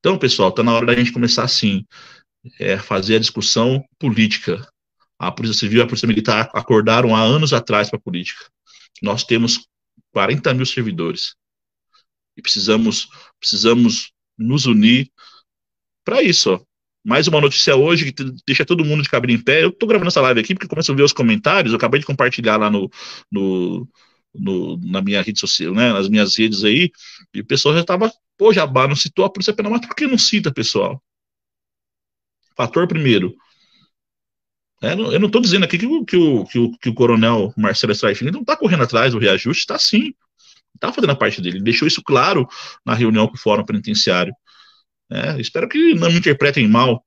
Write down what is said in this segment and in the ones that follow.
Então, pessoal, está na hora da gente começar assim, é, fazer a discussão política. A Polícia Civil e a Polícia Militar acordaram há anos atrás para a política. Nós temos 40 mil servidores e precisamos, precisamos nos unir para isso. Ó. Mais uma notícia hoje que deixa todo mundo de cabelo em pé. Eu estou gravando essa live aqui porque começo a ver os comentários. Eu acabei de compartilhar lá no, no, no na minha rede social, né, nas minhas redes aí, e o pessoal já estava Pô, Jabá, não citou a Polícia Penal, mas por que não cita, pessoal? Fator primeiro. É, eu não estou dizendo aqui que o, que que o, que o coronel Marcelo Straifini não está correndo atrás do reajuste, está sim. Está fazendo a parte dele. deixou isso claro na reunião com o Fórum Penitenciário. É, espero que não me interpretem mal.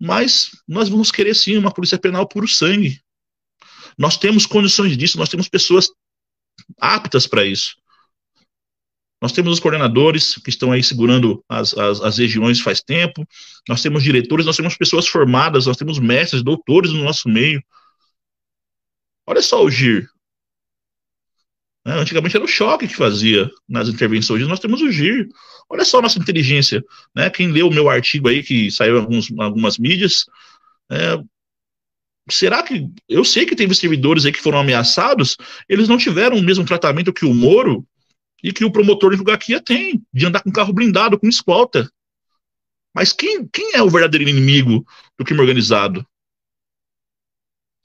Mas nós vamos querer sim uma polícia penal puro sangue. Nós temos condições disso, nós temos pessoas aptas para isso. Nós temos os coordenadores que estão aí segurando as, as, as, regiões faz tempo, nós temos diretores, nós temos pessoas formadas, nós temos mestres, doutores no nosso meio. Olha só o GIR. Né, antigamente era o choque que fazia nas intervenções, nós temos o GIR. Olha só a nossa inteligência. Né? Quem leu o meu artigo aí, que saiu em alguns, algumas mídias, é, será que. Eu sei que teve servidores aí que foram ameaçados, eles não tiveram o mesmo tratamento que o Moro e que o promotor de Jugaquia tem, de andar com carro blindado, com escolta. Mas quem, quem é o verdadeiro inimigo do crime organizado?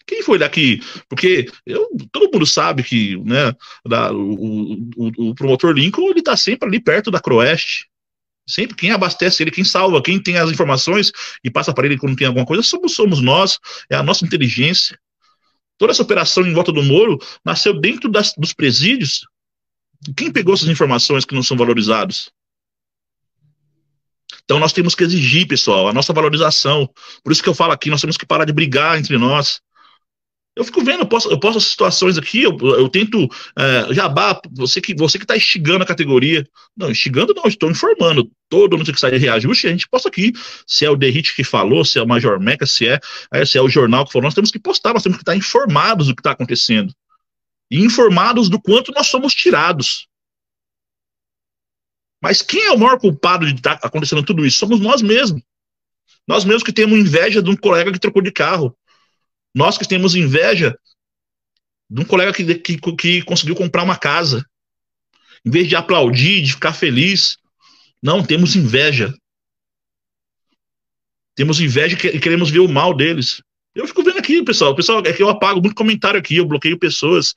Quem foi daqui? Porque eu, todo mundo sabe que né, da, o, o, o, promotor Lincoln ele está sempre ali perto da Croeste. Sempre quem abastece ele, quem salva, quem tem as informações e passa para ele quando tem alguma coisa, somos, somos nós, é a nossa inteligência. Toda essa operação em volta do Moro nasceu dentro das, dos presídios quem pegou essas informações que não são valorizadas? Então nós temos que exigir, pessoal, a nossa valorização. Por isso que eu falo aqui, nós temos que parar de brigar entre nós. Eu fico vendo, eu posso, eu posso situações aqui, eu, eu tento. É, jabá, você que você que está instigando a categoria. Não, instigando não, estou informando. Todo mundo tem que sair de reajuste, a gente posta aqui. Se é o Derrite que falou, se é o Major Meca, se é, é, se é o jornal que falou, nós temos que postar, nós temos que estar tá informados do que está acontecendo e informados do quanto nós somos tirados. Mas quem é o maior culpado de estar tá acontecendo tudo isso? Somos nós mesmos. Nós mesmos que temos inveja de um colega que trocou de carro. Nós que temos inveja de um colega que, que, que conseguiu comprar uma casa. Em vez de aplaudir, de ficar feliz, não, temos inveja. Temos inveja e queremos ver o mal deles. Eu fico vendo aqui, pessoal. Pessoal, é que eu apago muito comentário aqui, eu bloqueio pessoas.